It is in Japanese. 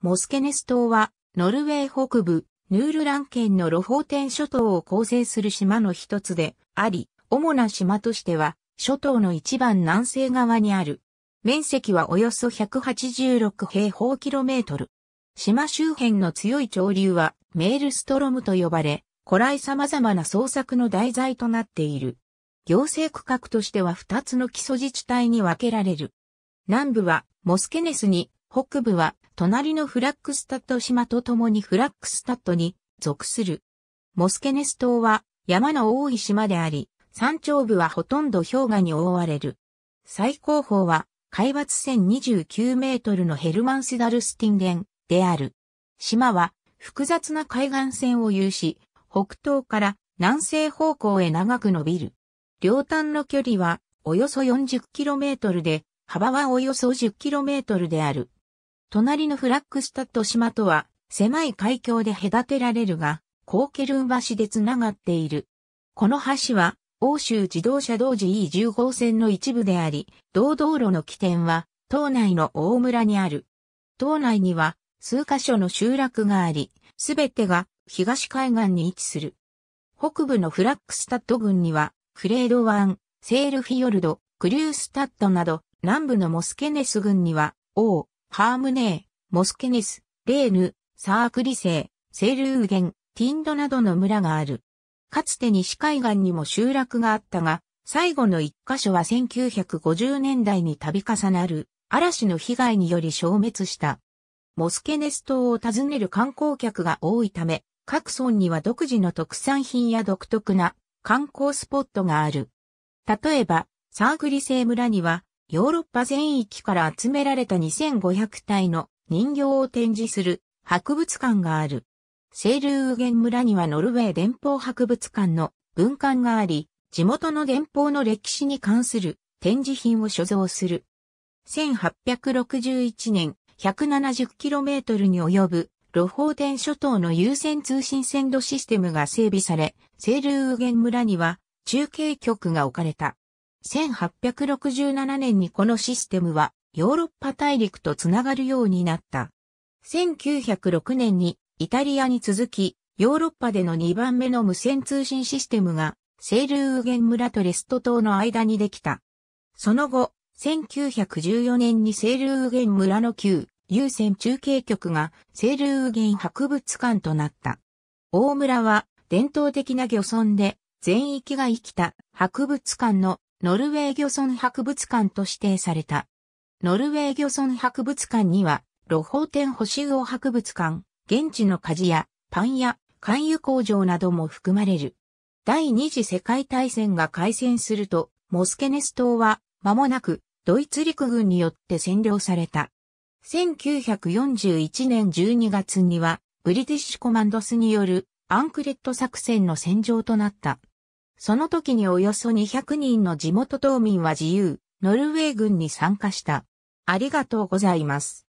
モスケネス島は、ノルウェー北部、ヌールラン県のロフォーテン諸島を構成する島の一つであり、主な島としては、諸島の一番南西側にある。面積はおよそ186平方キロメートル。島周辺の強い潮流は、メールストロムと呼ばれ、古来様々な創作の題材となっている。行政区画としては2つの基礎自治体に分けられる。南部はモスケネスに、北部は隣のフラッグスタッド島と共にフラッグスタッドに属する。モスケネス島は山の多い島であり、山頂部はほとんど氷河に覆われる。最高峰は海抜1029メートルのヘルマンスダルスティンゲンである。島は複雑な海岸線を有し、北東から南西方向へ長く伸びる。両端の距離はおよそ4 0キロメートルで、幅はおよそ1 0キロメートルである。隣のフラックスタッド島とは、狭い海峡で隔てられるが、コーケルン橋でつながっている。この橋は、欧州自動車同時 e 1 5線の一部であり、同道路の起点は、島内の大村にある。島内には、数カ所の集落があり、すべてが東海岸に位置する。北部のフラックスタッド郡には、クレード湾、セールフィヨルド、クリュースタッドなど、南部のモスケネス郡には、王、ハームネー、モスケネス、レーヌ、サークリセー、セールーゲン、ティンドなどの村がある。かつて西海岸にも集落があったが、最後の一箇所は1950年代に度重なる嵐の被害により消滅した。モスケネス島を訪ねる観光客が多いため、各村には独自の特産品や独特な観光スポットがある。例えば、サークリセ村にはヨーロッパ全域から集められた2500体の人形を展示する博物館がある。セールーゲン村にはノルウェー伝法博物館の文館があり、地元の伝法の歴史に関する展示品を所蔵する。1861年 170km に及ぶロホーテン諸島の優先通信線路システムが整備され、セールウーゲン村には中継局が置かれた。1867年にこのシステムはヨーロッパ大陸とつながるようになった。1906年にイタリアに続き、ヨーロッパでの2番目の無線通信システムが、セールーゲン村とレスト島の間にできた。その後、1914年にセールーゲン村の旧優先中継局がセールーゲン博物館となった。大村は伝統的な漁村で全域が生きた博物館のノルウェー漁村博物館と指定された。ノルウェー漁村博物館には、露宝天保守王博物館、現地の鍛冶屋、パン屋、関与工場なども含まれる。第二次世界大戦が開戦すると、モスケネス島は、間もなく、ドイツ陸軍によって占領された。1941年12月には、ブリティッシュコマンドスによるアンクレット作戦の戦場となった。その時におよそ200人の地元島民は自由、ノルウェー軍に参加した。ありがとうございます。